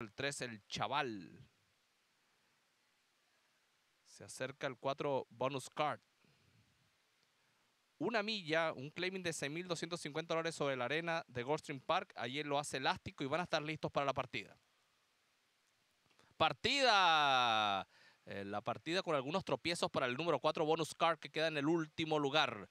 El 3, el chaval. Se acerca el 4, bonus card. Una milla, un claiming de 6.250 dólares sobre la arena de Goldstream Park. Allí lo hace elástico y van a estar listos para la partida. ¡Partida! Eh, la partida con algunos tropiezos para el número 4 bonus card que queda en el último lugar.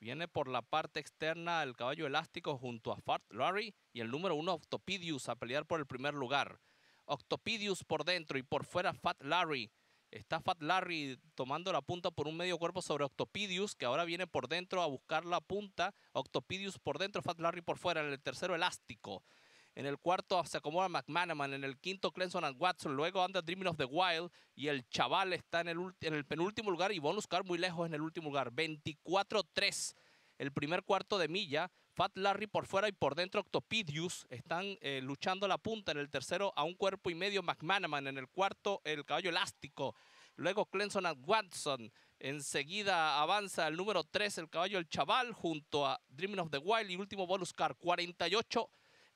Viene por la parte externa el caballo elástico junto a Fat Larry y el número uno Octopidius a pelear por el primer lugar. Octopidius por dentro y por fuera Fat Larry. Está Fat Larry tomando la punta por un medio cuerpo sobre Octopidius, que ahora viene por dentro a buscar la punta. Octopidius por dentro, Fat Larry por fuera, en el tercero elástico. En el cuarto se acomoda McManaman. En el quinto, Clemson and Watson. Luego anda Dreaming of the Wild. Y el chaval está en el, penúltimo lugar. Y Bonus Car muy lejos en el último lugar. 24-3. El primer cuarto de milla. Fat Larry por fuera y por dentro Octopidius Están eh, luchando la punta. En el tercero, a un cuerpo y medio McManaman. En el cuarto, el caballo elástico. Luego Clemson and Watson. Enseguida avanza el número 3, el caballo El Chaval, junto a Dreaming of the Wild y último bonus car, 48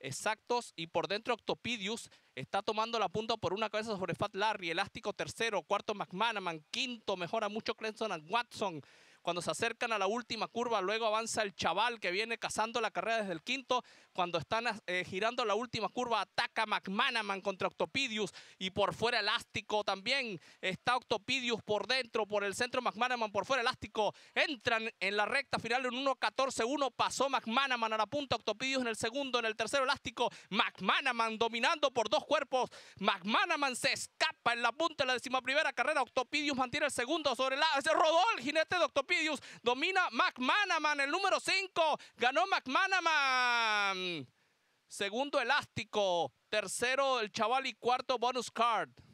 exactos y por dentro Octopidius está tomando la punta por una cabeza sobre Fat Larry, elástico tercero, cuarto McManaman, quinto mejora mucho Clemson and Watson. Cuando se acercan a la última curva, luego avanza el chaval que viene cazando la carrera desde el quinto. Cuando están eh, girando la última curva, ataca McManaman contra Octopidius y por fuera elástico también. Está Octopidius por dentro, por el centro McManaman por fuera elástico. Entran en la recta final en 1 14 1 Pasó McManaman a la punta, Octopidius en el segundo, en el tercero elástico. McManaman dominando por dos cuerpos. McManaman se escapa en la punta de la primera carrera. Octopidius mantiene el segundo sobre lado, Se rodó el jinete de Octopidius. Domina McManaman, el número 5. Ganó McManaman. Segundo, Elástico. Tercero, el chaval. Y cuarto, Bonus Card.